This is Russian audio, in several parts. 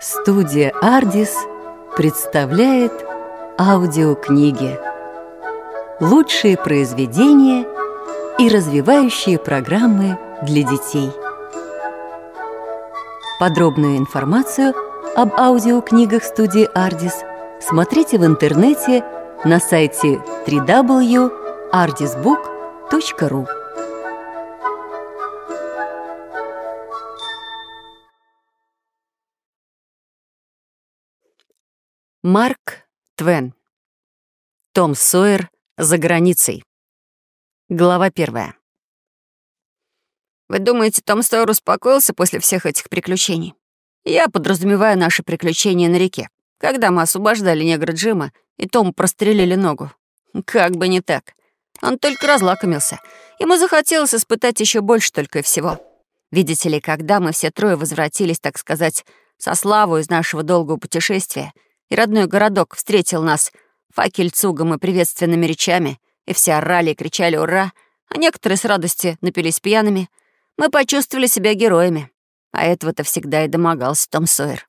Студия «Ардис» представляет аудиокниги. Лучшие произведения и развивающие программы для детей. Подробную информацию об аудиокнигах студии «Ардис» смотрите в интернете на сайте www.ardisbook.ru Марк Твен. Том Сойер за границей. Глава первая. Вы думаете, Том Сойер успокоился после всех этих приключений? Я подразумеваю наши приключения на реке, когда мы освобождали негра Джима и Тому прострелили ногу. Как бы не так. Он только разлакомился. Ему захотелось испытать еще больше только и всего. Видите ли, когда мы все трое возвратились, так сказать, со славу из нашего долгого путешествия — и родной городок встретил нас факельцугом и приветственными речами, и все орали и кричали «Ура!», а некоторые с радости напились пьяными. Мы почувствовали себя героями. А этого-то всегда и домогался Том Сойер.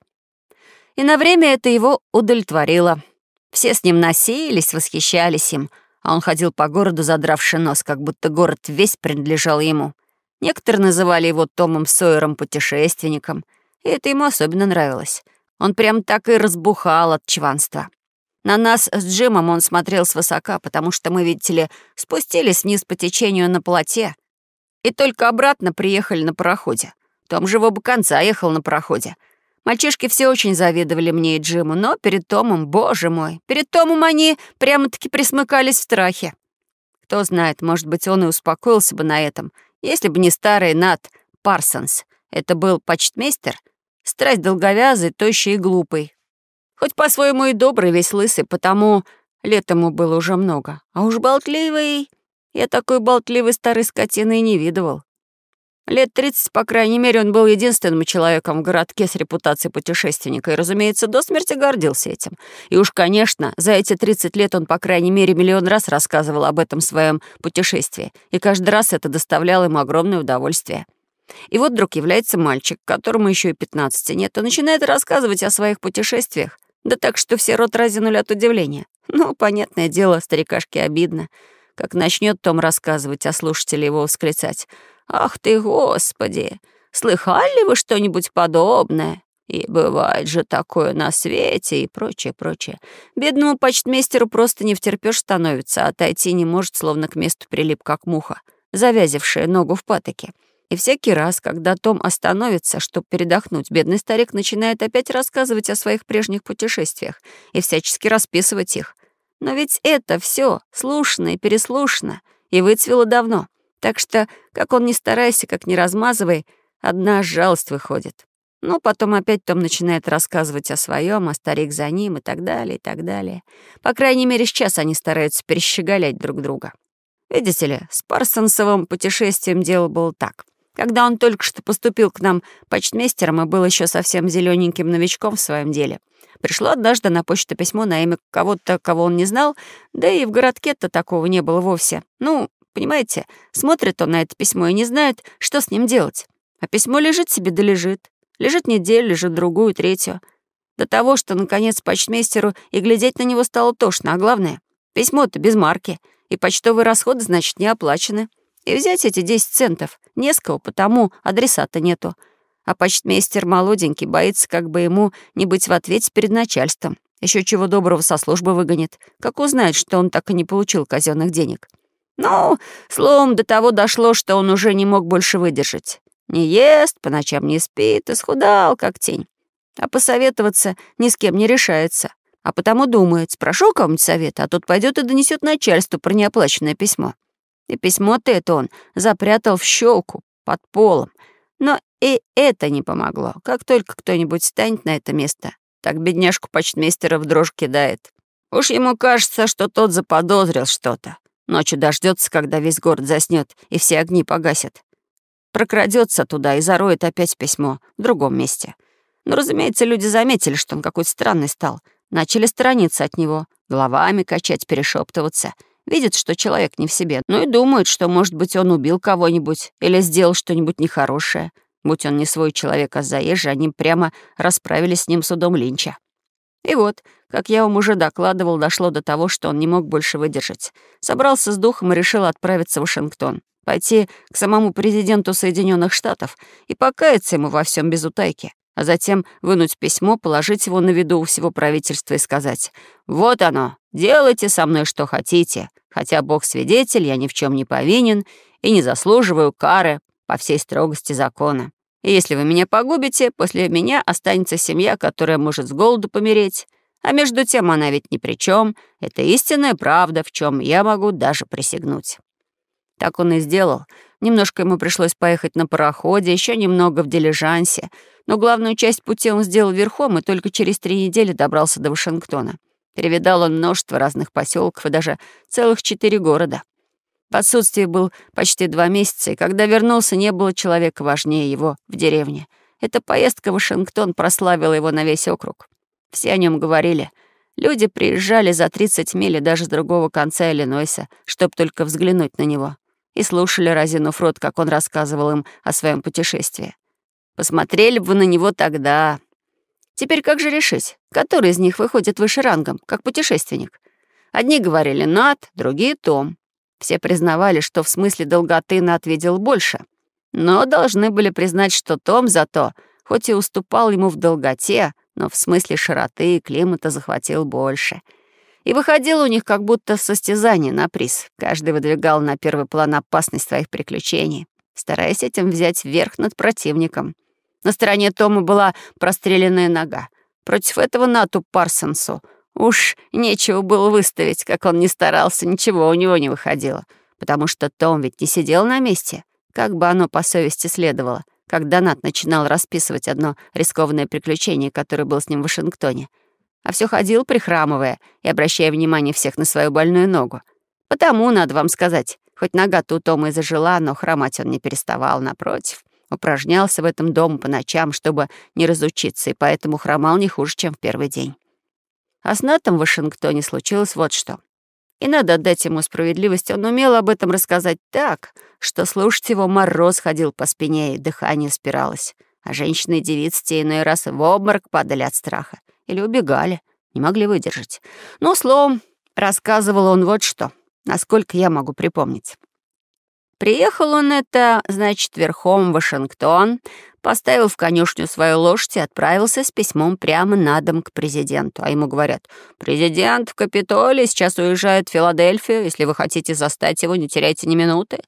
И на время это его удовлетворило. Все с ним носились, восхищались им, а он ходил по городу, задравши нос, как будто город весь принадлежал ему. Некоторые называли его Томом Сойером-путешественником, и это ему особенно нравилось — он прям так и разбухал от чванства. На нас с Джимом он смотрел свысока, потому что мы, видите ли, спустились вниз по течению на плоте и только обратно приехали на пароходе. Том же в оба конца ехал на пароходе. Мальчишки все очень завидовали мне и Джиму, но перед Томом, боже мой, перед Томом они прямо-таки присмыкались в страхе. Кто знает, может быть, он и успокоился бы на этом, если бы не старый Нат Парсонс. Это был почтмейстер, Страсть долговязый, тощий и глупый. Хоть по-своему и добрый, весь лысый, потому лет ему было уже много. А уж болтливый... Я такой болтливый старый скотины и не видывал. Лет 30, по крайней мере, он был единственным человеком в городке с репутацией путешественника и, разумеется, до смерти гордился этим. И уж, конечно, за эти 30 лет он, по крайней мере, миллион раз рассказывал об этом своем путешествии, и каждый раз это доставляло ему огромное удовольствие. И вот вдруг является мальчик, которому еще и 15 нет, и начинает рассказывать о своих путешествиях. Да так, что все рот разинули от удивления. Ну, понятное дело, старикашке обидно. Как начнет Том рассказывать, а слушатели его восклицать. «Ах ты, Господи! Слыхали вы что-нибудь подобное?» И бывает же такое на свете и прочее, прочее. Бедному почтмейстеру просто не втерпёшь становится, а отойти не может, словно к месту прилип, как муха, завязившая ногу в патоке. И всякий раз, когда Том остановится, чтобы передохнуть, бедный старик начинает опять рассказывать о своих прежних путешествиях и всячески расписывать их. Но ведь это все слушано и переслушано, и выцвело давно. Так что, как он ни старайся, как ни размазывай, одна жалость выходит. Но ну, потом опять Том начинает рассказывать о своем, а старик за ним и так далее, и так далее. По крайней мере, сейчас они стараются перещеголять друг друга. Видите ли, с Парсонсовым путешествием дело было так когда он только что поступил к нам почтмейстером и был еще совсем зелененьким новичком в своем деле. Пришло однажды на почту письмо на имя кого-то, кого он не знал, да и в городке-то такого не было вовсе. Ну, понимаете, смотрит он на это письмо и не знает, что с ним делать. А письмо лежит себе да лежит. Лежит неделю, лежит другую, третью. До того, что, наконец, почтмейстеру и глядеть на него стало тошно, а главное, письмо-то без марки, и почтовые расходы, значит, не оплачены и взять эти 10 центов. Не с кого, потому адресата нету. А почтмейстер молоденький боится, как бы ему не быть в ответе перед начальством. Еще чего доброго со службы выгонит. Как узнает, что он так и не получил казенных денег. Ну, словом, до того дошло, что он уже не мог больше выдержать. Не ест, по ночам не спит, исхудал, как тень. А посоветоваться ни с кем не решается. А потому думает, спрошу кого-нибудь совета, а тут пойдет и донесет начальству про неоплаченное письмо. И письмо-то это он запрятал в щелку под полом. Но и это не помогло. Как только кто-нибудь станет на это место, так бедняжку почтмейстера в дрожь кидает. Уж ему кажется, что тот заподозрил что-то. Ночью дождется, когда весь город заснет и все огни погасят. Прокрадется туда и зароет опять письмо в другом месте. Но, разумеется, люди заметили, что он какой-то странный стал. Начали сторониться от него, головами качать, перешептываться — Видит, что человек не в себе, ну и думает, что, может быть, он убил кого-нибудь или сделал что-нибудь нехорошее. Будь он не свой человек, а заезжий, они прямо расправились с ним судом Линча. И вот, как я вам уже докладывал, дошло до того, что он не мог больше выдержать. Собрался с духом и решил отправиться в Вашингтон, пойти к самому президенту Соединенных Штатов и покаяться ему во всем без утайки, а затем вынуть письмо, положить его на виду у всего правительства и сказать «Вот оно, Делайте со мной что хотите, хотя Бог свидетель, я ни в чем не повинен и не заслуживаю кары по всей строгости закона. И если вы меня погубите, после меня останется семья, которая может с голоду помереть. А между тем она ведь ни при чем. Это истинная правда, в чем я могу даже присягнуть. Так он и сделал. Немножко ему пришлось поехать на пароходе, еще немного в дилижансе. Но главную часть пути он сделал верхом и только через три недели добрался до Вашингтона. Перевидал он множество разных поселков и даже целых четыре города. В отсутствии был почти два месяца, и когда вернулся, не было человека важнее его в деревне. Эта поездка в Вашингтон прославила его на весь округ. Все о нем говорили. Люди приезжали за 30 миль даже с другого конца Иллинойса, чтобы только взглянуть на него. И слушали разинув рот, как он рассказывал им о своем путешествии. «Посмотрели бы на него тогда», Теперь как же решить, который из них выходит выше рангом, как путешественник? Одни говорили Нат, другие «Том». Все признавали, что в смысле долготы Нат видел больше. Но должны были признать, что Том зато, хоть и уступал ему в долготе, но в смысле широты и климата захватил больше. И выходило у них как будто состязание на приз. Каждый выдвигал на первый план опасность своих приключений, стараясь этим взять верх над противником — на стороне Тома была простреленная нога. Против этого Нату Парсонсу уж нечего было выставить, как он не старался, ничего у него не выходило. Потому что Том ведь не сидел на месте, как бы оно по совести следовало, когда Нат начинал расписывать одно рискованное приключение, которое было с ним в Вашингтоне. А все ходил, прихрамывая и обращая внимание всех на свою больную ногу. Потому, надо вам сказать, хоть нога-то у Тома и зажила, но хромать он не переставал, напротив. Упражнялся в этом доме по ночам, чтобы не разучиться, и поэтому хромал не хуже, чем в первый день. А с Натом в Вашингтоне случилось вот что. И надо отдать ему справедливость, он умел об этом рассказать так, что слушать его мороз ходил по спине, и дыхание спиралось. А женщины и девицы те иной раз в обморок падали от страха. Или убегали, не могли выдержать. Ну, словом, рассказывал он вот что, насколько я могу припомнить. Приехал он это, значит, верхом в Вашингтон, поставил в конюшню свою лошадь и отправился с письмом прямо на дом к президенту. А ему говорят, «Президент в Капитолии сейчас уезжает в Филадельфию. Если вы хотите застать его, не теряйте ни минуты».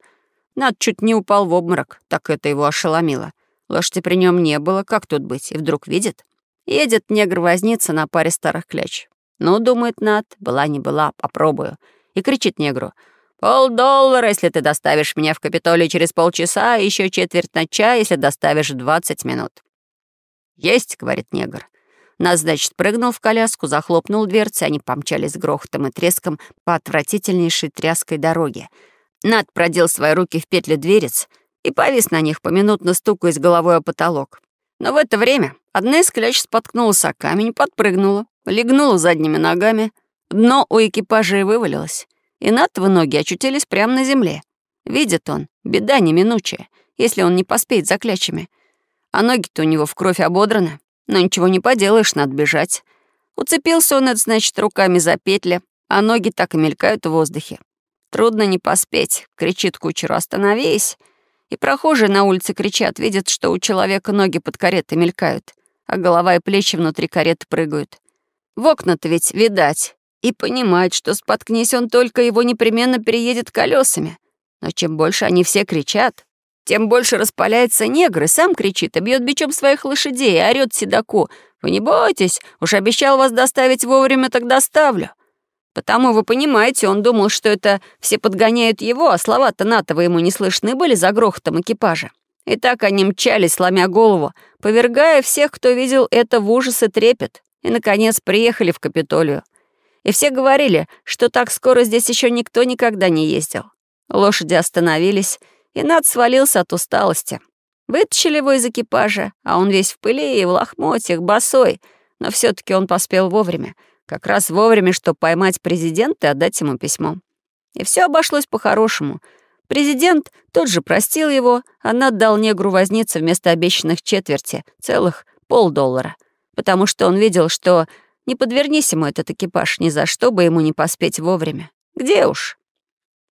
Над чуть не упал в обморок, так это его ошеломило. Лошади при нем не было, как тут быть? И вдруг видит. Едет негр-возница на паре старых кляч. Ну, думает Над, была не была, попробую. И кричит негру, Полдоллара, если ты доставишь меня в Капитолий через полчаса, и а еще четверть на чай, если доставишь 20 минут». «Есть», — говорит негр. Нас, значит, прыгнул в коляску, захлопнул дверцы, они помчались грохотом и треском по отвратительнейшей тряской дороге. Над продел свои руки в петли дверец и повис на них, поминутно стукаясь головой о потолок. Но в это время одна из кляч споткнулась о камень, подпрыгнула, легнула задними ногами. Дно у экипажа и вывалилось и Натовы ноги очутились прямо на земле. Видит он, беда неминучая, если он не поспеет за клячами. А ноги-то у него в кровь ободраны, но ничего не поделаешь, надо бежать. Уцепился он, это значит, руками за петли, а ноги так и мелькают в воздухе. «Трудно не поспеть», — кричит кучеру, «остановись». И прохожие на улице кричат, видят, что у человека ноги под каретой мелькают, а голова и плечи внутри кареты прыгают. В окна-то ведь видать, и понимает, что споткнись он только, его непременно переедет колесами. Но чем больше они все кричат, тем больше распаляется негр и сам кричит, и бьет бичом своих лошадей, и орёт седаку. «Вы не бойтесь, уж обещал вас доставить вовремя, так доставлю». Потому, вы понимаете, он думал, что это все подгоняют его, а слова-то НАТО ему не слышны были за грохотом экипажа. И так они мчались, сломя голову, повергая всех, кто видел это в ужас и трепет. И, наконец, приехали в Капитолию и все говорили, что так скоро здесь еще никто никогда не ездил. Лошади остановились, и Над свалился от усталости. Вытащили его из экипажа, а он весь в пыли и в лохмотьях, босой. Но все таки он поспел вовремя. Как раз вовремя, чтобы поймать президента и отдать ему письмо. И все обошлось по-хорошему. Президент тот же простил его, а Над дал негру возниться вместо обещанных четверти целых полдоллара, потому что он видел, что не подвернись ему этот экипаж, ни за что бы ему не поспеть вовремя. Где уж?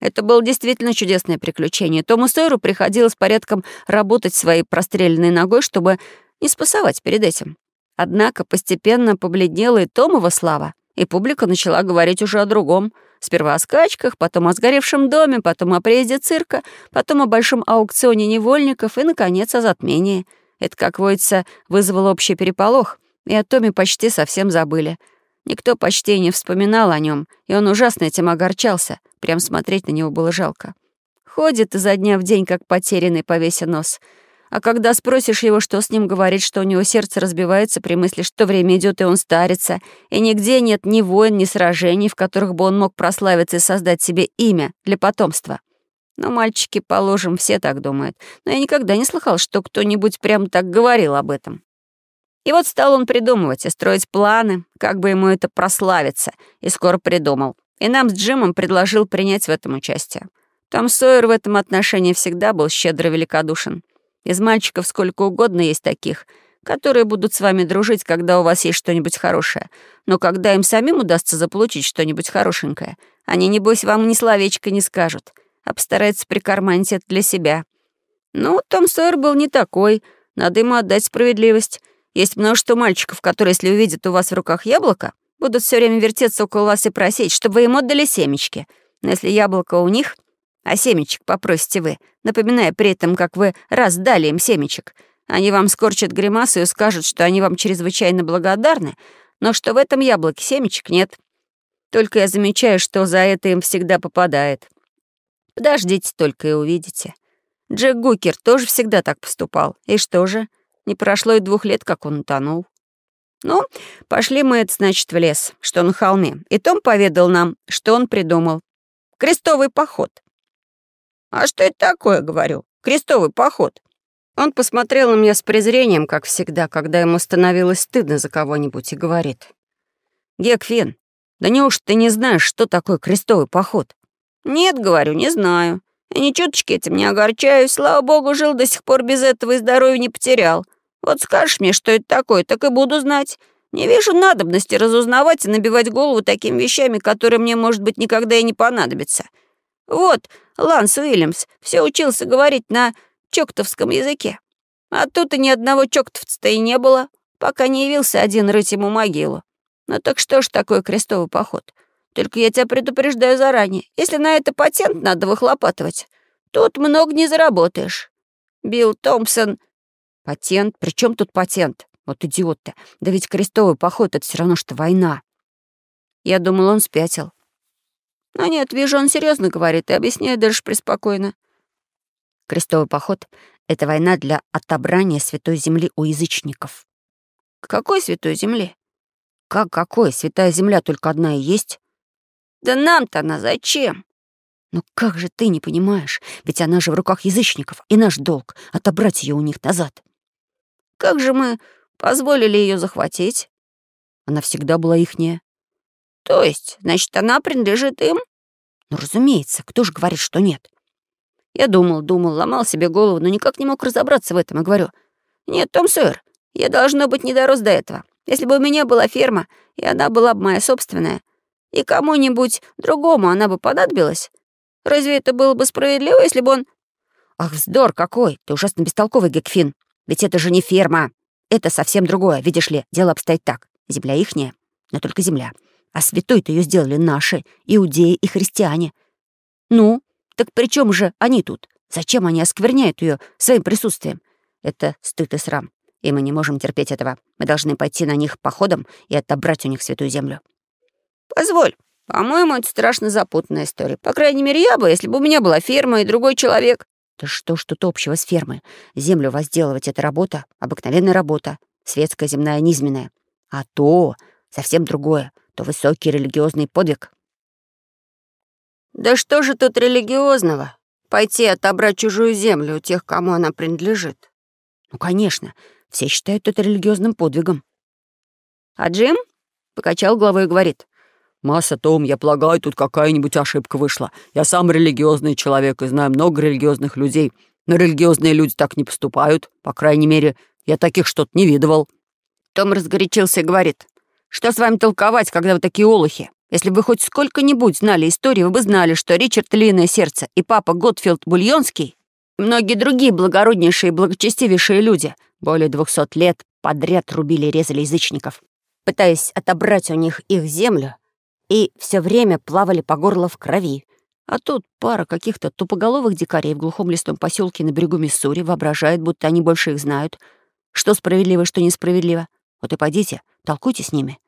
Это было действительно чудесное приключение. Тому Сойеру приходилось порядком работать своей простреленной ногой, чтобы не спасовать перед этим. Однако постепенно побледнела и Томова слава, и публика начала говорить уже о другом. Сперва о скачках, потом о сгоревшем доме, потом о приезде цирка, потом о большом аукционе невольников и, наконец, о затмении. Это, как водится, вызвало общий переполох — и о Томе почти совсем забыли. Никто почти не вспоминал о нем, и он ужасно этим огорчался. Прям смотреть на него было жалко. Ходит изо дня в день, как потерянный, повеся нос. А когда спросишь его, что с ним, говорит, что у него сердце разбивается при мысли, что время идет и он старится, и нигде нет ни войн, ни сражений, в которых бы он мог прославиться и создать себе имя для потомства. Но мальчики, положим, все так думают. Но я никогда не слыхал, что кто-нибудь прям так говорил об этом. И вот стал он придумывать и строить планы, как бы ему это прославиться, и скоро придумал. И нам с Джимом предложил принять в этом участие. Том Сойер в этом отношении всегда был щедро великодушен. Из мальчиков сколько угодно есть таких, которые будут с вами дружить, когда у вас есть что-нибудь хорошее. Но когда им самим удастся заполучить что-нибудь хорошенькое, они, небось, вам ни словечко не скажут, а постараются прикарманить это для себя. Ну, Том Сойер был не такой, надо ему отдать справедливость. Есть множество мальчиков, которые, если увидят у вас в руках яблоко, будут все время вертеться около вас и просить, чтобы вы им отдали семечки. Но если яблоко у них, а семечек попросите вы, напоминая при этом, как вы раз дали им семечек, они вам скорчат гримасы и скажут, что они вам чрезвычайно благодарны, но что в этом яблоке семечек нет. Только я замечаю, что за это им всегда попадает. Подождите только и увидите. Джек Гукер тоже всегда так поступал. И что же? Не прошло и двух лет, как он утонул. Ну, пошли мы, это значит, в лес, что на холме. И Том поведал нам, что он придумал. Крестовый поход. «А что это такое?» — говорю. «Крестовый поход». Он посмотрел на меня с презрением, как всегда, когда ему становилось стыдно за кого-нибудь, и говорит. «Гекфин, да неужто ты не знаешь, что такое крестовый поход?» «Нет, — говорю, — не знаю. И ни чуточки этим не огорчаюсь. Слава богу, жил до сих пор без этого и здоровья не потерял. Вот скажешь мне, что это такое, так и буду знать. Не вижу надобности разузнавать и набивать голову такими вещами, которые мне, может быть, никогда и не понадобятся. Вот, Ланс Уильямс все учился говорить на чоктовском языке. А тут и ни одного чоктовца-то и не было, пока не явился один рыть ему могилу. Ну так что ж такое крестовый поход? Только я тебя предупреждаю заранее, если на это патент надо выхлопатывать, тут много не заработаешь. Билл Томпсон Патент? при чем тут патент? Вот идиот-то. Да ведь крестовый поход — это все равно, что война. Я думал, он спятил. Но «Ну нет, вижу, он серьезно говорит и объясняет даже преспокойно. Крестовый поход — это война для отобрания святой земли у язычников. Какой святой земли? Как какой? Святая земля только одна и есть. Да нам-то она зачем? Ну как же ты не понимаешь? Ведь она же в руках язычников, и наш долг — отобрать ее у них назад. Как же мы позволили ее захватить? Она всегда была ихняя. То есть, значит, она принадлежит им? Ну, разумеется, кто же говорит, что нет? Я думал, думал, ломал себе голову, но никак не мог разобраться в этом и говорю. Нет, Том Сойер, я, должно быть, не дорос до этого. Если бы у меня была ферма, и она была бы моя собственная, и кому-нибудь другому она бы понадобилась, разве это было бы справедливо, если бы он... Ах, вздор какой! Ты ужасно бестолковый, Гекфин. Ведь это же не ферма. Это совсем другое, видишь ли, дело обстоит так. Земля ихняя, но только земля. А святой-то ее сделали наши, иудеи и христиане. Ну, так при чем же они тут? Зачем они оскверняют ее своим присутствием? Это стыд и срам. И мы не можем терпеть этого. Мы должны пойти на них походом и отобрать у них святую землю. Позволь. По-моему, это страшно запутанная история. По крайней мере, я бы, если бы у меня была ферма и другой человек. Да что ж тут общего с фермы? Землю возделывать — это работа, обыкновенная работа, светская, земная, низменная. А то совсем другое, то высокий религиозный подвиг. Да что же тут религиозного? Пойти отобрать чужую землю у тех, кому она принадлежит. Ну, конечно, все считают это религиозным подвигом. А Джим покачал головой и говорит, Масса том, я полагаю, тут какая-нибудь ошибка вышла. Я сам религиозный человек и знаю много религиозных людей. Но религиозные люди так не поступают. По крайней мере, я таких что-то не видывал». Том разгорячился и говорит. «Что с вами толковать, когда вы такие олухи? Если бы хоть сколько-нибудь знали историю, вы бы знали, что Ричард Львиное Сердце и папа Готфилд Бульонский и многие другие благороднейшие и благочестивейшие люди более двухсот лет подряд рубили и резали язычников, пытаясь отобрать у них их землю, и все время плавали по горло в крови. А тут пара каких-то тупоголовых дикарей в глухом лесном поселке на берегу Миссури воображает, будто они больше их знают. Что справедливо, что несправедливо. Вот и пойдите, толкуйте с ними.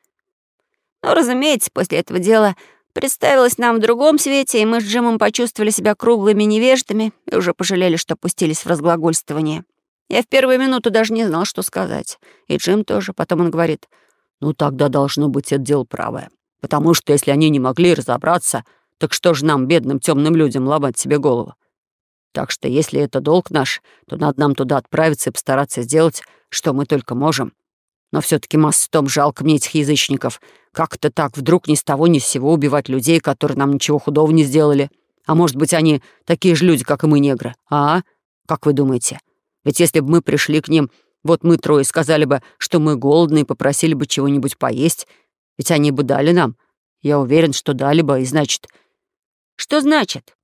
Ну разумеется, после этого дела представилось нам в другом свете, и мы с Джимом почувствовали себя круглыми невеждами и уже пожалели, что пустились в разглагольствование. Я в первую минуту даже не знал, что сказать. И Джим тоже. Потом он говорит, «Ну, тогда должно быть это дело правое. Потому что если они не могли разобраться, так что же нам, бедным темным людям, ломать себе голову? Так что если это долг наш, то надо нам туда отправиться и постараться сделать, что мы только можем. Но все таки массом жалко мне этих язычников. Как-то так вдруг ни с того ни с сего убивать людей, которые нам ничего худого не сделали. А может быть, они такие же люди, как и мы, негры. А? Как вы думаете? Ведь если бы мы пришли к ним, вот мы трое сказали бы, что мы голодные и попросили бы чего-нибудь поесть, ведь они бы дали нам. Я уверен, что дали бы, и значит... Что значит?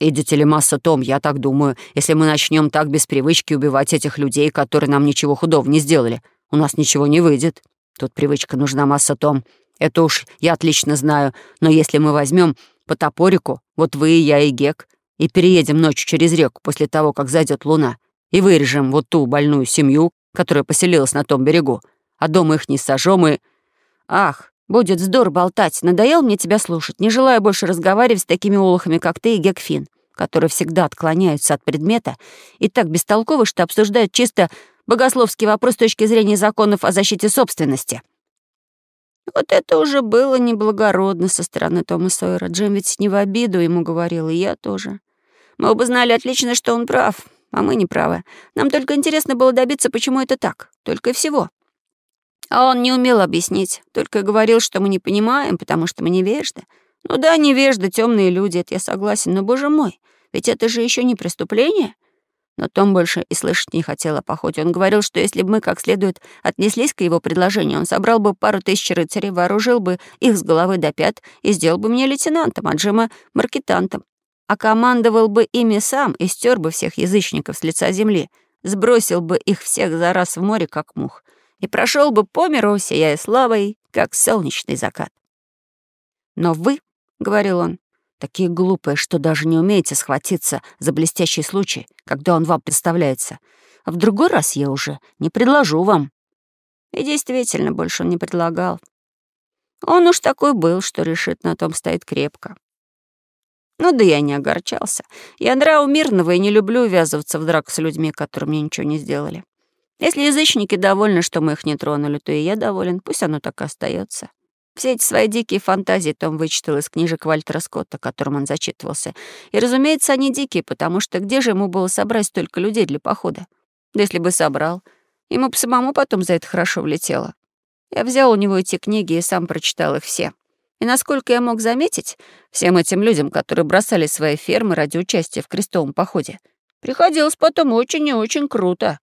Видите ли, масса Том, я так думаю, если мы начнем так без привычки убивать этих людей, которые нам ничего худого не сделали, у нас ничего не выйдет. Тут привычка нужна, масса Том. Это уж я отлично знаю, но если мы возьмем по топорику, вот вы и я и Гек, и переедем ночью через реку после того, как зайдет луна, и вырежем вот ту больную семью, которая поселилась на том берегу, а дома их не сожжем и... «Ах, будет здор болтать. Надоел мне тебя слушать. Не желаю больше разговаривать с такими олухами, как ты и Гекфин, которые всегда отклоняются от предмета и так бестолковы, что обсуждают чисто богословский вопрос с точки зрения законов о защите собственности». Вот это уже было неблагородно со стороны Тома Сойера. Джим ведь не в обиду ему говорил, и я тоже. Мы оба знали отлично, что он прав, а мы не правы. Нам только интересно было добиться, почему это так. Только и всего. А он не умел объяснить, только говорил, что мы не понимаем, потому что мы невежды. Ну да, невежды, темные люди, это я согласен, но, боже мой, ведь это же еще не преступление. Но Том больше и слышать не хотел о походе. Он говорил, что если бы мы как следует отнеслись к его предложению, он собрал бы пару тысяч рыцарей, вооружил бы их с головы до пят и сделал бы меня лейтенантом, а Джима — маркетантом. А командовал бы ими сам и стер бы всех язычников с лица земли, сбросил бы их всех за раз в море, как мух — и прошел бы по миру, сияя славой, как солнечный закат. «Но вы, — говорил он, — такие глупые, что даже не умеете схватиться за блестящий случай, когда он вам представляется. А в другой раз я уже не предложу вам». И действительно, больше он не предлагал. Он уж такой был, что решит на том стоит крепко. Ну да я не огорчался. Я нрав мирного и не люблю ввязываться в драку с людьми, которые мне ничего не сделали. Если язычники довольны, что мы их не тронули, то и я доволен. Пусть оно так и остается. Все эти свои дикие фантазии Том вычитал из книжек Вальтера Скотта, которым он зачитывался. И, разумеется, они дикие, потому что где же ему было собрать столько людей для похода? Да если бы собрал, ему бы самому потом за это хорошо влетело. Я взял у него эти книги и сам прочитал их все. И насколько я мог заметить, всем этим людям, которые бросали свои фермы ради участия в крестовом походе, приходилось потом очень и очень круто.